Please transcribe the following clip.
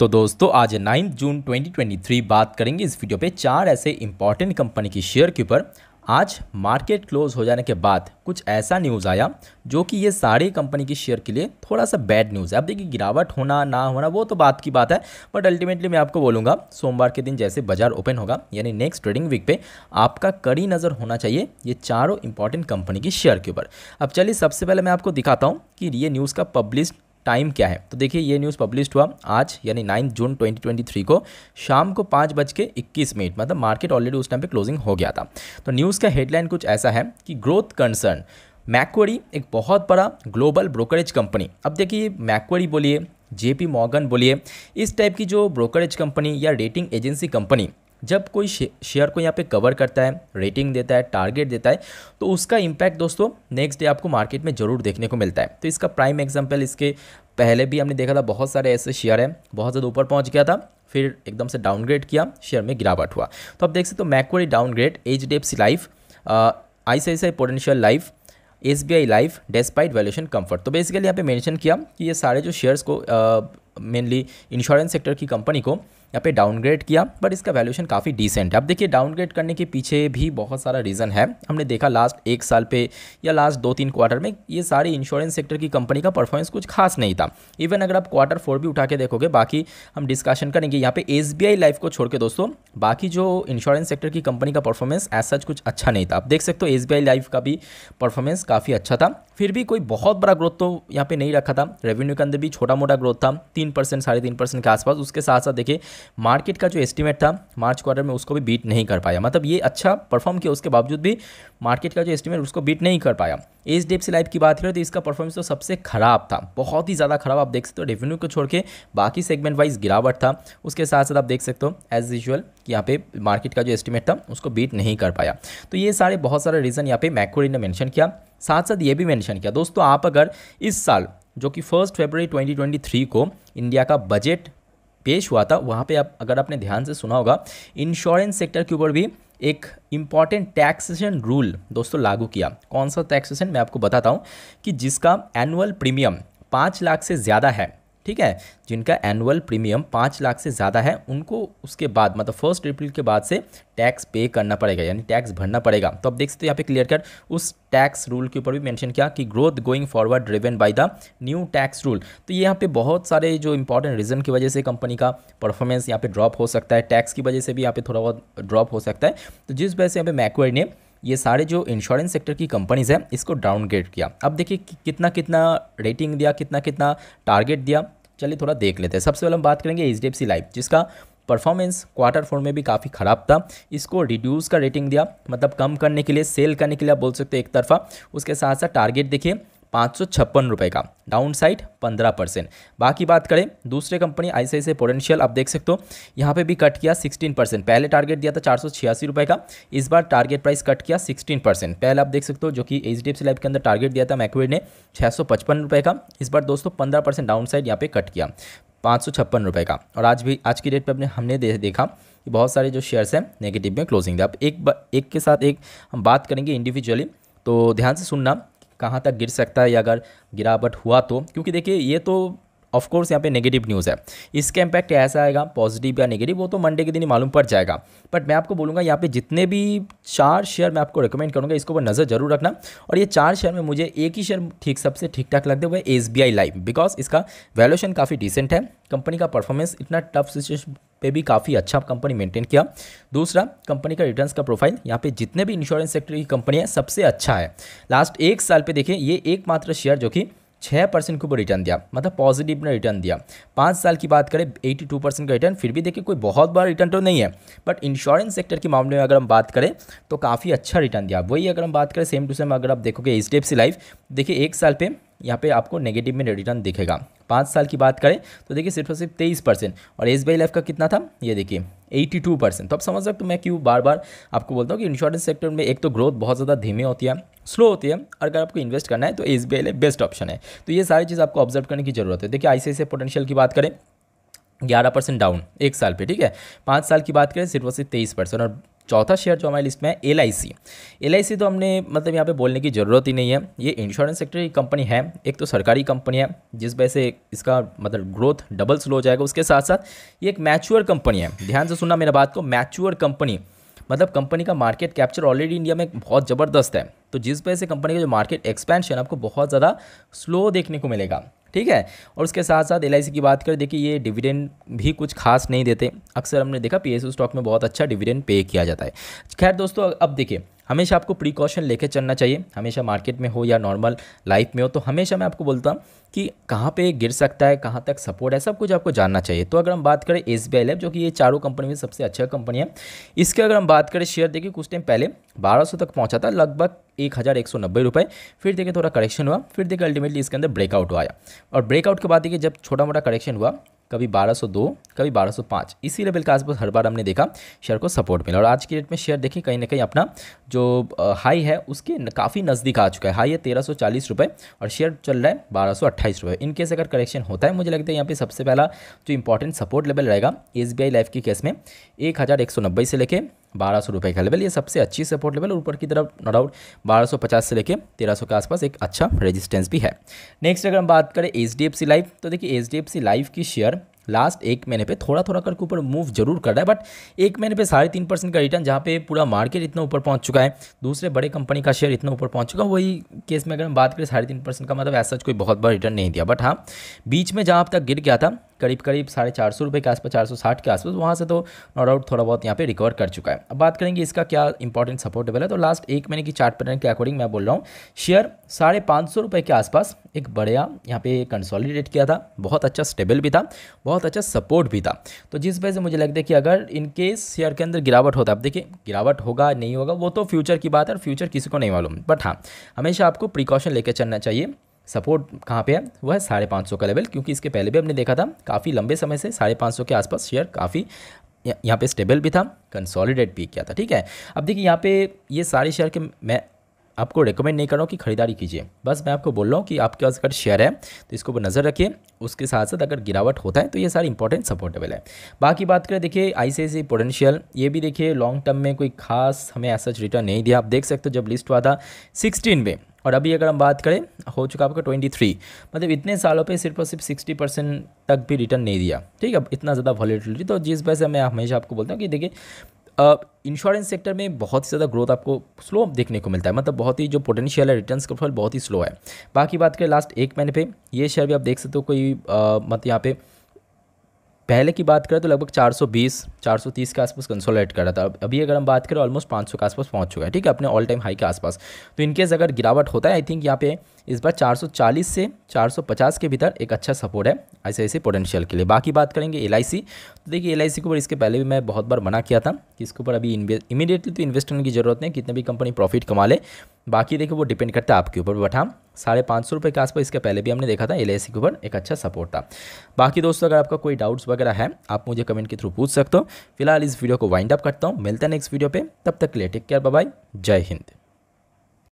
तो दोस्तों आज 9 जून 2023 बात करेंगे इस वीडियो पे चार ऐसे इंपॉर्टेंट कंपनी की शेयर के ऊपर आज मार्केट क्लोज हो जाने के बाद कुछ ऐसा न्यूज़ आया जो कि ये सारे कंपनी की शेयर के लिए थोड़ा सा बैड न्यूज़ है अब देखिए गिरावट होना ना होना वो तो बात की बात है बट अल्टीमेटली मैं आपको बोलूँगा सोमवार के दिन जैसे बाजार ओपन होगा यानी नेक्स्ट ट्रेडिंग वीक पे आपका कड़ी नज़र होना चाहिए ये चारों इंपॉर्टेंट कंपनी की शेयर के ऊपर अब चलिए सबसे पहले मैं आपको दिखाता हूँ कि ये न्यूज़ का पब्लिश टाइम क्या है तो देखिए ये न्यूज़ पब्लिश हुआ आज यानी नाइन जून 2023 को शाम को पाँच बज के इक्कीस मिनट मतलब मार्केट ऑलरेडी उस टाइम पे क्लोजिंग हो गया था तो न्यूज़ का हेडलाइन कुछ ऐसा है कि ग्रोथ कंसर्न मैक्वरी एक बहुत बड़ा ग्लोबल ब्रोकरेज कंपनी अब देखिए मैक्वरी बोलिए जेपी मॉर्गन बोलिए इस टाइप की जो ब्रोकरेज कंपनी या रेटिंग एजेंसी कंपनी जब कोई शेयर को यहाँ पे कवर करता है रेटिंग देता है टारगेट देता है तो उसका इम्पैक्ट दोस्तों नेक्स्ट डे आपको मार्केट में ज़रूर देखने को मिलता है तो इसका प्राइम एग्जाम्पल इसके पहले भी हमने देखा था बहुत सारे ऐसे शेयर हैं बहुत ज़्यादा ऊपर पहुंच गया था फिर एकदम से डाउनग्रेड किया शेयर में गिरावट हुआ तो आप देख सकते हो तो downgrade H D F C life I C I C I potential life S B I life despite valuation comfort तो बेसिकली यहाँ पे मेंशन किया कि ये सारे जो शेयर्स को मेनली इंश्योरेंस सेक्टर की कंपनी को यहाँ पे डाउनग्रेड किया बट इसका वैल्यूशन काफ़ी डिसेंट है अब देखिए डाउनग्रेड करने के पीछे भी बहुत सारा रीज़न है हमने देखा लास्ट एक साल पे या लास्ट दो तीन क्वार्टर में ये सारे इंश्योरेंस सेक्टर की कंपनी का परफॉर्मेंस कुछ खास नहीं था इवन अगर आप क्वार्टर फोर भी उठा के देखोगे बाकी हम डिस्कशन करेंगे यहाँ पे एस लाइफ को छोड़ के दोस्तों बाकी जो इंश्योरेंस सेक्टर की कंपनी का परफॉर्मेंस एज सच कुछ अच्छा नहीं था आप देख सकते हो एस लाइफ का भी परफॉर्मेंस काफ़ी अच्छा था फिर भी कोई बहुत बड़ा ग्रोथ तो यहाँ पे नहीं रखा था रेवेन्यू के अंदर भी छोटा मोटा ग्रोथ था तीन परसेंट साढ़े तीन परसेंट के आसपास उसके साथ साथ देखिए मार्केट का जो एस्टिमेट था मार्च क्वार्टर में उसको भी बीट नहीं कर पाया मतलब ये अच्छा परफॉर्म किया उसके बावजूद भी मार्केट का जो एस्टिमेट उसको बीट नहीं कर पाया H D F C life की बात करें तो इसका परफॉर्मेंस तो सबसे ख़राब था बहुत ही ज़्यादा खराब आप देख सकते हो रेवेन्यू को छोड़ के बाकी सेगमेंट वाइज गिरावट था उसके साथ साथ आप देख सकते हो एज यूजल कि यहाँ पे मार्केट का जो एस्टिमेट था उसको बीट नहीं कर पाया तो ये सारे बहुत सारे रीज़न यहाँ पे मैकोरी ने मैंशन किया साथ साथ ये भी मैंशन किया दोस्तों आप अगर इस साल जो कि फर्स्ट फेबररी थ्री को इंडिया का बजट पेश हुआ था वहाँ पे आप अगर आपने ध्यान से सुना होगा इंश्योरेंस सेक्टर के ऊपर भी एक इम्पॉर्टेंट टैक्सेशन रूल दोस्तों लागू किया कौन सा टैक्सेशन मैं आपको बताता हूँ कि जिसका एनुअल प्रीमियम पाँच लाख से ज़्यादा है ठीक है जिनका एनुअल प्रीमियम पाँच लाख से ज़्यादा है उनको उसके बाद मतलब फर्स्ट अप्रैल के बाद से टैक्स पे करना पड़ेगा यानी टैक्स भरना पड़ेगा तो आप देख सकते हो यहाँ पे क्लियर कट उस टैक्स रूल के ऊपर भी मेंशन किया कि growth going forward driven by the new tax rule तो ये यहाँ पे बहुत सारे जो इंपॉर्टेंट रीज़न की वजह से कंपनी का परफॉर्मेंस यहाँ पे ड्रॉप हो सकता है टैक्स की वजह से भी यहाँ पे थोड़ा बहुत ड्रॉप हो सकता है तो जिस वजह से यहाँ पे मैकवेड ने ये सारे जो इंश्योरेंस सेक्टर की कंपनीज़ हैं इसको डाउनग्रेड किया अब देखिए कि कितना कितना रेटिंग दिया कितना कितना टारगेट दिया चलिए थोड़ा देख लेते हैं सबसे पहले हम बात करेंगे H D F C life जिसका परफॉर्मेंस क्वार्टर फोर में भी काफ़ी ख़राब था इसको रिड्यूस का रेटिंग दिया मतलब कम करने के लिए सेल करने के लिए आप बोल सकते एक तरफा उसके साथ साथ टारगेट देखिए पाँच सौ छप्पन रुपये का डाउन साइड पंद्रह परसेंट बाकी बात करें दूसरे कंपनी आई सी पोटेंशियल आप देख सकते हो यहाँ पे भी कट किया सिक्सटीन परसेंट पहले टारगेट दिया था चार सौ छियासी रुपये का इस बार टारगेट प्राइस कट किया सिक्सटीन परसेंट पहले आप देख सकते हो जो कि एच डी एफ लाइफ के अंदर टारगेट दिया था मैकवेड ने छः सौ पचपन रुपये का इस बार दोस्तों पंद्रह परसेंट डाउन साइड यहाँ पे कट किया पाँच सौ छप्पन रुपये का और आज भी आज की डेट पे अपने हमने दे, देखा कि बहुत सारे जो शेयर्स हैं नेगेटिव में क्लोजिंग थे अब एक एक के साथ एक हम बात करेंगे इंडिविजुअली तो ध्यान से सुनना कहाँ तक गिर सकता है या अगर गिरावट हुआ तो क्योंकि देखिए ये तो ऑफकोर्स यहाँ पे नेगेटिव न्यूज़ है इसका इम्पैक्ट ऐसा आएगा पॉजिटिव या नेगेटिव वो तो मंडे के दिन ही मालूम पड़ जाएगा बट मैं आपको बोलूँगा यहाँ पे जितने भी चार शेयर मैं आपको रिकमेंड करूँगा इसको ऊपर नज़र जरूर रखना और ये चार शेयर में मुझे एक ही शेयर ठीक सबसे ठीक ठाक लगते हुए एस बी लाइव बिकॉज इसका वैल्यूशन काफ़ी डिसेंट है कंपनी का परफॉर्मेंस इतना टफ सिचुएशन पे भी काफ़ी अच्छा कंपनी मेंटेन किया दूसरा कंपनी का रिटर्न्स का प्रोफाइल यहाँ पे जितने भी इंश्योरेंस सेक्टर की कंपनी है सबसे अच्छा है लास्ट एक साल पे देखिए ये एकमात्र शेयर जो कि छः परसेंट के ऊपर रिटर्न दिया मतलब पॉजिटिव ने रिटर्न दिया पाँच साल की बात करें एटी टू परसेंट का रिटर्न फिर भी देखिए कोई बहुत बड़ा रिटर्न तो नहीं है बट इंश्योरेंस सेक्टर के मामले में अगर हम बात करें तो काफ़ी अच्छा रिटर्न दिया वही अगर हम बात करें सेम टू सेम अगर आप देखोगे एच डी सी लाइफ देखिए एक साल पर यहाँ पे आपको नेगेटिव में रिटर्न दिखेगा पाँच साल की बात करें तो देखिए सिर्फ और सिर्फ तेईस परसेंट और एस बी लाइफ का कितना था ये देखिए 82 परसेंट तो अब समझ सकते हो मैं क्यों बार बार आपको बोलता हूँ कि इंश्योरेंस सेक्टर में एक तो ग्रोथ बहुत ज़्यादा धीमे होती है स्लो होती है और अगर आपको इन्वेस्ट करना है तो एस बी बेस्ट ऑप्शन है तो ये सारी चीज़ आपको ऑब्जर्व करने की जरूरत है देखिए आई पोटेंशियल की बात करें ग्यारह परसेंट डाउन एक साल पे ठीक है पाँच साल की बात करें सिर्फ और सिर्फ तेईस परसेंट और चौथा शेयर जो हमारी लिस्ट में है एल आई सी तो हमने मतलब यहाँ पे बोलने की ज़रूरत ही नहीं है ये इंश्योरेंस सेक्टर की कंपनी है एक तो सरकारी कंपनी है जिस वजह से इसका मतलब ग्रोथ डबल स्लो हो जाएगा उसके साथ साथ ये एक मैच्योर कंपनी है ध्यान से सुनना मेरा बात को मैच्योर कंपनी मतलब कंपनी का मार्केट कैप्चर ऑलरेडी इंडिया में बहुत ज़बरदस्त है तो जिस वजह से कंपनी का जो मार्केट एक्सपेंशन आपको बहुत ज़्यादा स्लो देखने को मिलेगा ठीक है और उसके साथ साथ एल की बात करें देखिए ये डिविडेंड भी कुछ खास नहीं देते अक्सर हमने देखा पी स्टॉक में बहुत अच्छा डिविडेंड पे किया जाता है खैर दोस्तों अब देखिए हमेशा आपको प्रिकॉशन लेके चलना चाहिए हमेशा मार्केट में हो या नॉर्मल लाइफ में हो तो हमेशा मैं आपको बोलता हूँ कि कहाँ पे गिर सकता है कहाँ तक सपोर्ट है सब कुछ आपको जानना चाहिए तो अगर हम बात करें एस बी जो कि ये चारों कंपनी में सबसे अच्छा कंपनी है इसके अगर हम बात करें शेयर देखिए कुछ टाइम पहले 1200 तक पहुँचा था लगभग एक हज़ार एक सौ नब्बे रुपये फिर देखिए थोड़ा करेक्शन हुआ फिर देखिए अल्टीमेटली इसके अंदर ब्रेकआउट हुआ और ब्रेकआउट के बाद देखिए जब छोटा मोटा करेक्शन हुआ कभी 1202 कभी 1205 इसी लेवल के आसपास हर बार हमने देखा शेयर को सपोर्ट मिला और आज की डेट में शेयर देखिए कहीं ना कहीं अपना जो हाई है उसके काफ़ी नज़दीक आ चुका है हाई है तेरह सौ और शेयर चल रहा है बारह सौ इनकेस अगर करेक्शन होता है मुझे लगता है यहाँ पे सबसे पहला जो इंपॉर्टेंट सपोर्ट लेवल रहेगा एस बी लाइफ के केस में एक से लेकर बारह सौ रुपये का लेवल ये सबसे अच्छी सपोर्ट लेवल ऊपर की तरफ नो डाउट बारह सौ पचास से लेके तेरह सौ के आसपास एक अच्छा रेजिस्टेंस भी है नेक्स्ट अगर हम बात करें H D F C life तो देखिए H D F C life की शेयर लास्ट एक महीने पे थोड़ा थोड़ा करके ऊपर मूव जरूर कर रहा है बट एक महीने पे साढ़े तीन परसेंट का रिटर्न जहाँ पे पूरा मार्केट इतना ऊपर पहुंच चुका है दूसरे बड़े कंपनी का शेयर इतना ऊपर पहुंच चुका है वही केस में अगर हम बात करें साढ़े तीन परसेंट का मतलब ऐसा कोई बहुत बड़ा रिटर्न नहीं दिया बट हाँ बीच में जहाँ अब तक गिर गया था करीब करीब साढ़े चार सौ रुपये के आसपास चार सौ साठ के आसपास वहाँ से तो नो डाउट थोड़ा बहुत यहाँ पे रिकवर कर चुका है अब बात करेंगे इसका क्या इंपॉर्टेंट सपोर्ट है तो लास्ट एक महीने की चार्ट पैटर्न के अकॉर्डिंग मैं बोल रहा हूँ शेयर साढ़े पाँच सौ रुपये के आसपास एक बढ़िया यहाँ पे कंसोलिडेट किया था बहुत अच्छा स्टेबल भी था बहुत अच्छा सपोर्ट भी था तो जिस वजह से मुझे लगता है कि अगर इनकेस शेयर के अंदर गिरावट होता है अब देखिए गिरावट होगा नहीं होगा वो तो फ्यूचर की बात है और फ्यूचर किसी को नहीं मालूम बट हाँ हमेशा आपको प्रिकॉशन लेकर चलना चाहिए सपोर्ट कहाँ पे है वह साढ़े पाँच सौ का लेवल क्योंकि इसके पहले भी हमने देखा था काफ़ी लंबे समय से साढ़े पाँच सौ के आसपास शेयर काफ़ी यहाँ पे स्टेबल भी था कंसोलिडेट भी किया था ठीक है अब देखिए यहाँ पे ये सारे शेयर के मैं आपको रिकमेंड नहीं कर रहा हूँ कि ख़रीदारी कीजिए बस मैं आपको बोल रहा हूँ कि आपके पास अगर शेयर है तो इसको नज़र रखिए उसके साथ साथ अगर गिरावट होता है तो ये सारे इंपॉर्टेंट सपोर्टेबल है बाकी बात करें देखिए आई सी पोटेंशियल ये भी देखिए लॉन्ग टर्म में कोई खास हमें ऐसा रिटर्न नहीं दिया आप देख सकते हो जब लिस्ट हुआ था सिक्सटीन में और अभी अगर हम बात करें हो चुका आपका ट्वेंटी थ्री मतलब इतने सालों पे सिर्फ और सिर्फ सिक्सटी परसेंट तक भी रिटर्न नहीं दिया ठीक है इतना ज़्यादा वॉलीटिलिटी तो जिस वजह से मैं हमेशा आपको बोलता हूँ कि देखिए इंश्योरेंस सेक्टर में बहुत ही ज़्यादा ग्रोथ आपको स्लो देखने को मिलता है मतलब बहुत ही जो पोटेंशियल है रिटर्न्स प्रोफाइल बहुत ही स्लो है बाकी बात करें लास्ट एक महीने पे ये शेयर भी आप देख सकते हो कोई मत यहाँ पे पहले की बात करें तो लगभग 420, 430 के आसपास कंसोलेट कर रहा था अभी अगर हम बात करें ऑलमोस्ट 500 के आसपास पहुंच चुका है ठीक है अपने ऑल टाइम हाई के आसपास तो इनकेस अगर गिरावट होता है आई थिंक यहाँ पे इस बार 440 से 450 के भीतर एक अच्छा सपोर्ट है ऐसे ऐसे पोटेंशियल के लिए बाकी बात करेंगे एल तो देखिए एल के ऊपर इसके पहले भी मैं बहुत बार मना किया था कि इसके ऊपर अभी इमीडिएटली तो इन्वेस्ट की जरूरत नहीं कितने भी कंपनी प्रॉफिट कमा ले बाकी देखिए वो डिपेंड करता है आपके ऊपर बट हाँ साढ़े पाँच सौ रुपये के आसपास इसके पहले भी हमने देखा था एल के ऊपर एक अच्छा सपोर्ट था बाकी दोस्तों अगर आपका कोई डाउट्स वगैरह है आप मुझे कमेंट के थ्रू पूछ सकते हो फिलहाल इस वीडियो को वाइंड अप करता हूँ मिलता है नेक्स्ट वीडियो पर तब तक ले लिए टेक केयर बाय जय हिंद